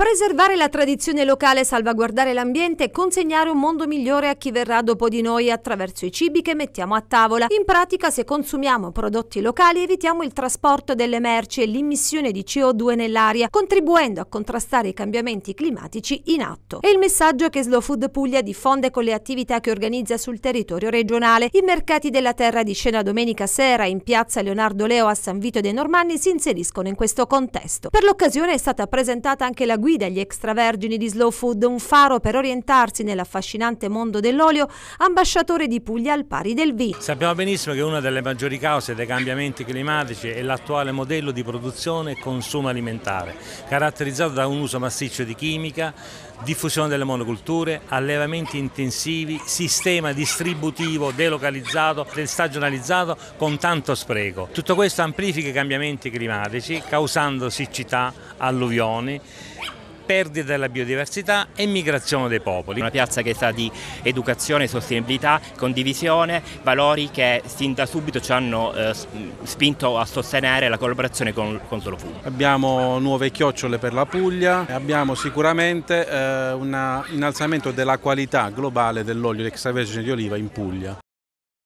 Preservare la tradizione locale, salvaguardare l'ambiente e consegnare un mondo migliore a chi verrà dopo di noi attraverso i cibi che mettiamo a tavola. In pratica, se consumiamo prodotti locali, evitiamo il trasporto delle merci e l'immissione di CO2 nell'aria, contribuendo a contrastare i cambiamenti climatici in atto. È il messaggio che Slow Food Puglia diffonde con le attività che organizza sul territorio regionale. I mercati della terra di scena domenica sera in piazza Leonardo Leo a San Vito dei Normanni si inseriscono in questo contesto. Per l'occasione è stata presentata anche la guida guida agli extravergini di Slow Food, un faro per orientarsi nell'affascinante mondo dell'olio, ambasciatore di Puglia al pari del vino. Sappiamo benissimo che una delle maggiori cause dei cambiamenti climatici è l'attuale modello di produzione e consumo alimentare, caratterizzato da un uso massiccio di chimica, diffusione delle monoculture, allevamenti intensivi, sistema distributivo delocalizzato, stagionalizzato con tanto spreco. Tutto questo amplifica i cambiamenti climatici causando siccità, alluvioni perdita della biodiversità e migrazione dei popoli. Una piazza che sa di educazione, sostenibilità, condivisione, valori che sin da subito ci hanno eh, spinto a sostenere la collaborazione con, con Solo Food. Abbiamo nuove chiocciole per la Puglia, abbiamo sicuramente eh, un innalzamento della qualità globale dell'olio extravergine di oliva in Puglia.